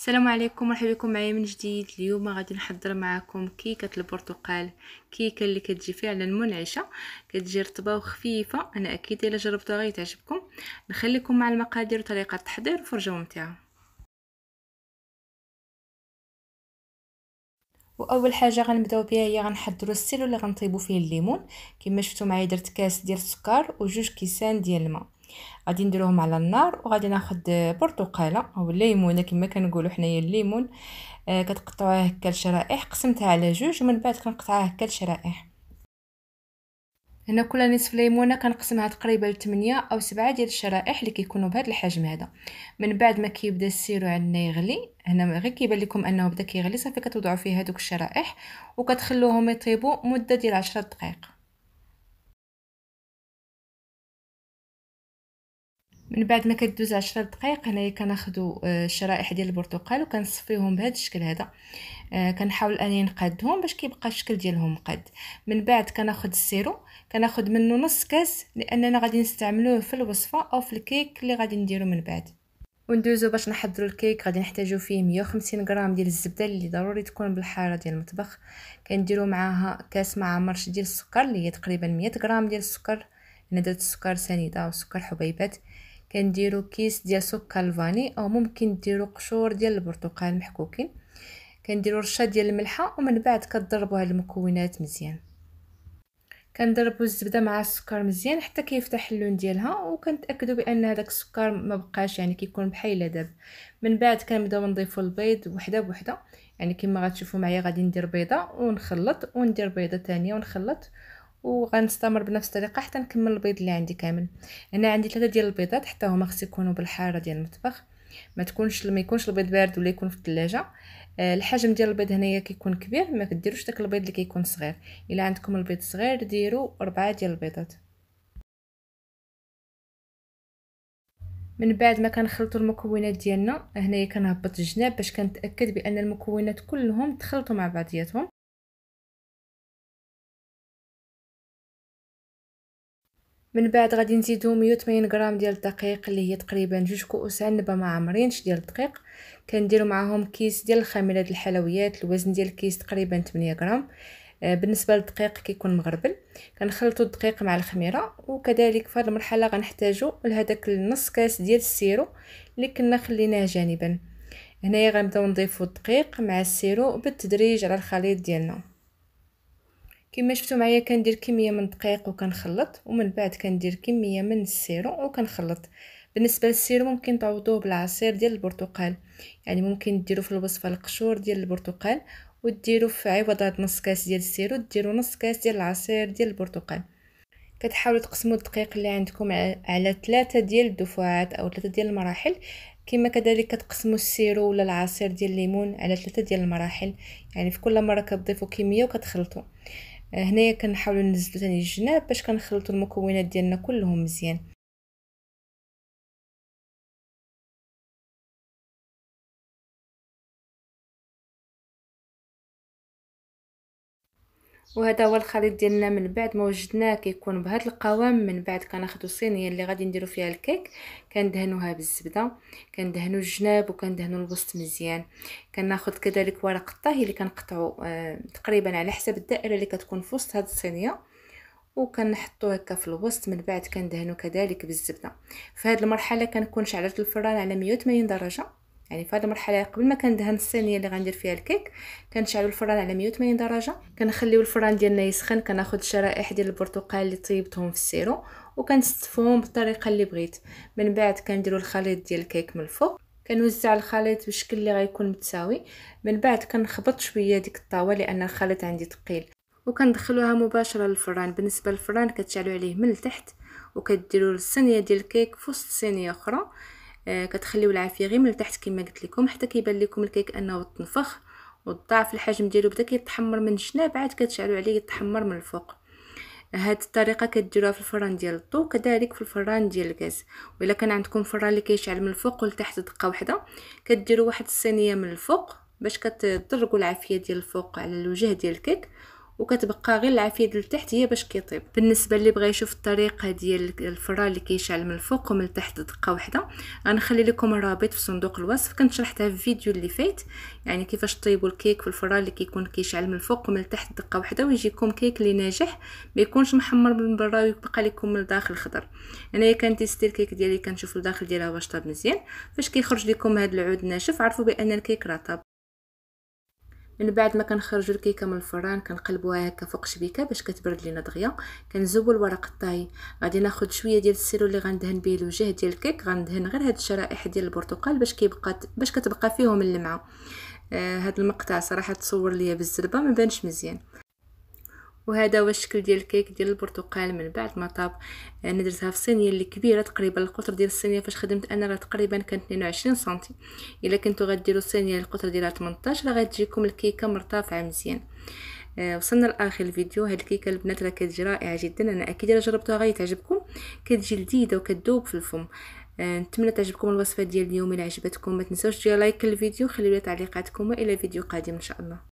السلام عليكم مرحبا بكم معايا من جديد اليوم غادي نحضر معكم كيكه البرتقال كيكه اللي كتجي فعلا منعشه كتجي رطبه وخفيفه انا اكيد الا جربتوها غيتعجبكم نخليكم مع المقادير وطريقه التحضير وفرجه ممتعه واول حاجه غنبداو بها هي غنحضروا السيلو اللي غنطيبوا فيه الليمون كما شفتوا معايا درت كاس ديال السكر وجوج كيسان ديال الماء غادي نديروهم على النار وغادي ناخد برتقاله او ليمونه كما كنقولوا حنايا الليمون آه كتقطعوه هكا لشرائح قسمتها على جوج ومن بعد كنقطعها هكا لشرائح هنا كل نصف ليمونه كنقسمها تقريبا 8 او سبعة ديال الشرائح اللي كيكونوا بهذا الحجم هذا من بعد ما كيبدا السيرو عندنا يغلي هنا غير كيبان لكم انه بدا كيغلي صافي كتوضعوا فيه هذوك الشرائح وكتخلوهم يطيبوا مده ديال 10 دقائق من بعد ما كدوز عشرة دقائق هنايا كناخدو آه، الشرائح ديال البرتقال وكنصفيوهم بهذا الشكل هذا آه، كنحاول اني نقادهم باش كيبقى الشكل ديالهم قاد من بعد كناخد السيرو كناخد منه نص كاس لاننا غادي نستعملوه في الوصفه او في الكيك اللي غادي نديرو من بعد وندوزو باش نحضروا الكيك غادي نحتاجو فيه 150 غرام ديال الزبده اللي ضروري تكون بالحاره ديال المطبخ كنديرو معاها كاس معمرش ديال السكر اللي هي تقريبا 100 غرام ديال السكر هنا درت السكر سنيده وسكر حبيبات كنديرو كيس ديال سكر الفاني او ممكن ديرو قشور ديال البرتقال محكوكين كنديرو رشه ديال الملحه ومن بعد كضربوا هاد المكونات مزيان كنضربوا الزبده مع السكر مزيان حتى كيفتح اللون ديالها وكنتاكدوا بان هذاك السكر ما بقاش يعني كيكون بحال داب من بعد كنبداو نضيفوا البيض وحده بوحده يعني كما غتشوفوا معايا غادي ندير بيضه ونخلط وندير بيضه ثانيه ونخلط وغنستمر بنفس الطريقه حتى نكمل البيض اللي عندي كامل هنا عندي ثلاثه ديال البيضات حتى هما خص يكونوا بالحراره ديال المطبخ ما تكونش ما يكونش البيض بارد ولا يكون في الثلاجه آه، الحجم ديال البيض هنايا كيكون كبير ما كديروش داك البيض اللي كيكون صغير الا عندكم البيض صغير ديروا أربعة ديال البيضات من بعد ما كنخلطوا المكونات ديالنا هنايا كنهبط الجناب باش كنتاكد بان المكونات كلهم تخلطوا مع بعضياتهم من بعد غادي نزيدو 180 غرام ديال الدقيق اللي هي تقريبا جوج كؤوس عنب ما ديال الدقيق كنديرو معاهم كيس ديال الخميره ديال الحلويات الوزن ديال الكيس تقريبا 8 غرام آه، بالنسبه للدقيق كيكون مغربل كنخلطو الدقيق مع الخميره وكذلك في هذه المرحله غنحتاجو لهداك النص كاس ديال السيرو اللي كنا خليناه جانبا هنايا غنبداو نضيفو الدقيق مع السيرو بالتدريج على الخليط ديالنا كما شفتوا معايا كندير كميه من الدقيق وكنخلط ومن بعد كندير كميه من السيرو وكنخلط بالنسبه للسيرو ممكن تعوضوه بالعصير ديال البرتقال يعني ممكن ديروا في الوصفه القشور ديال البرتقال وديروا في عوض نص كاس ديال السيرو ديروا نص كاس ديال العصير ديال البرتقال كتحاولوا تقسموا الدقيق اللي عندكم على ثلاثه ديال الدفعات او ثلاثه ديال المراحل كما كذلك كتقسموا السيرو ولا العصير ديال الليمون على ثلاثه ديال المراحل يعني في كل مره كتضيفوا كميه وكتخلطوا هنايا كنحاولوا ننزلوا ثاني الجناب باش كنخلطوا المكونات ديالنا كلهم مزيان وهذا هو الخليط ديالنا من بعد ما وجدناه كيكون بهذا القوام من بعد كناخذوا الصينيه اللي غادي نديروا فيها الكيك كندهنوها بالزبده كندهنوا الجناب وكندهنوا الوسط مزيان كناخذ كذلك ورق الطهي اللي كنقطعوا آه تقريبا على حسب الدائره اللي كتكون في وسط هذه الصينيه وكنحطوا هكا في الوسط من بعد كندهنو كذلك بالزبده في هذه المرحله كنكون شعلت الفران على 180 درجه يعني في هذه المرحله قبل ما كندهن الصينيه اللي غندير فيها الكيك كنشعلو الفران على 180 درجه كنخليو الفران ديالنا يسخن كناخذ الشرائح ديال البرتقال اللي طيبتهم في السيرو وكنستفهم بالطريقه اللي بغيت من بعد كنديرو الخليط ديال الكيك من الفوق كنوزع الخليط بشكل اللي غيكون متساوي من بعد كنخبط شويه ديك الطاوه لان الخليط عندي ثقيل وكندخلوها مباشره للفران بالنسبه للفران كتشعلو عليه من التحت وكديروا الصينيه ديال الكيك في وسط صينيه اخرى آه، كتخليو العافيه غير من التحت كما قلت لكم حتى كيبان لكم الكيك انه تنفخ وضعف الحجم ديالو بدا كيتحمر من الشناب عاد كتشعلوا عليه يتحمر من الفوق هاد الطريقه كديروها في الفران ديال الضو كذلك في الفران ديال الغاز ولا كان عندكم فران اللي كيشعل من الفوق ولتحت دقه واحده كديروا واحد الصينيه من الفوق باش كتضربوا العافيه ديال الفوق على الوجه ديال الكيك وكتبقى غير العافيه ديال التحت هي باش كيطيب بالنسبه اللي بغى يشوف الطريقه ديال الفران اللي كيشعل من الفوق ومن التحت دقه واحده غنخلي لكم الرابط في صندوق الوصف كنت شرحتها في فيديو اللي فات يعني كيفاش طيبوا الكيك في الفران اللي كيكون كيشعل من الفوق ومن التحت دقه واحده ويجيكم كيك اللي ناجح ما يكونش محمر من برا ويبقى لكم من الداخل خضر انايا تيستي الكيك ديالي كنشوف الداخل ديالها واش طاب مزيان فاش كيخرج لكم هذا العود ناشف عرفوا بان الكيك راه طاب من بعد ما كنخرجوا الكيكه من الفران كنقلبوها هكا فوق شبيكه باش كتبرد لينا دغيا كنزول ورق الطاي غادي ناخذ شويه ديال السيرو اللي غندهن به الوجه ديال الكيك غندهن غير هاد الشرائح ديال البرتقال باش كيبقى باش كتبقى فيهم اللمعه آه، هاد المقطع صراحه تصور ليا بالزربه ما بانش مزيان وهذا هو الشكل ديال الكيك ديال البرتقال من بعد ما طاب انا آه، درتها في صينيه اللي كبيره تقريبا القطر ديال الصينيه فاش خدمت انا راه تقريبا كانت 22 سنتي الا كنتو غديروا الصينيه القطر ديالها 18 راه غتجيكم الكيكه مرتفعه مزيان آه، وصلنا لاخر الفيديو هاد الكيكه البنات راه كتجي رائعه جدا انا اكيد الا جربتوها غيتعجبكم كتجي لذيذه وكتذوب في الفم آه، نتمنى تعجبكم الوصفه ديال اليوم الى عجبتكم ما تنساوش ديال لايك للفيديو خليو لي تعليقاتكم والى فيديو قادم ان شاء الله